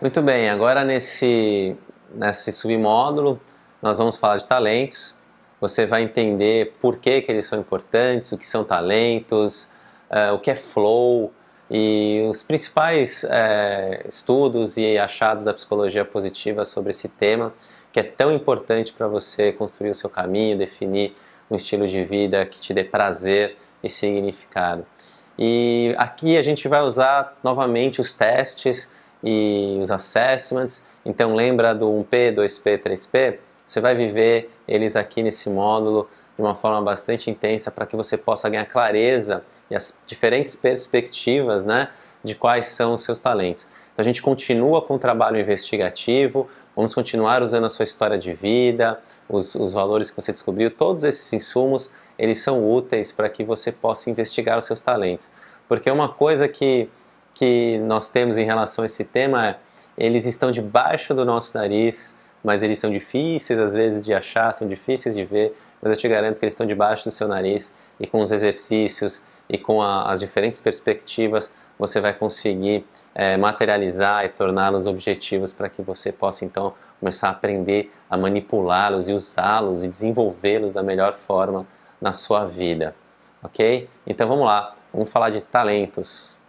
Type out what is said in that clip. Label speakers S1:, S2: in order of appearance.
S1: Muito bem, agora nesse, nesse submódulo nós vamos falar de talentos. Você vai entender por que, que eles são importantes, o que são talentos, uh, o que é flow e os principais uh, estudos e achados da psicologia positiva sobre esse tema que é tão importante para você construir o seu caminho, definir um estilo de vida que te dê prazer e significado. E aqui a gente vai usar novamente os testes e os assessments. Então lembra do 1P, 2P, 3P? Você vai viver eles aqui nesse módulo de uma forma bastante intensa para que você possa ganhar clareza e as diferentes perspectivas né, de quais são os seus talentos. Então a gente continua com o trabalho investigativo, vamos continuar usando a sua história de vida, os, os valores que você descobriu, todos esses insumos, eles são úteis para que você possa investigar os seus talentos. Porque é uma coisa que que nós temos em relação a esse tema é eles estão debaixo do nosso nariz, mas eles são difíceis às vezes de achar, são difíceis de ver, mas eu te garanto que eles estão debaixo do seu nariz e com os exercícios e com a, as diferentes perspectivas você vai conseguir é, materializar e torná-los objetivos para que você possa então começar a aprender a manipulá-los e usá-los e desenvolvê-los da melhor forma na sua vida, ok? Então vamos lá, vamos falar de talentos.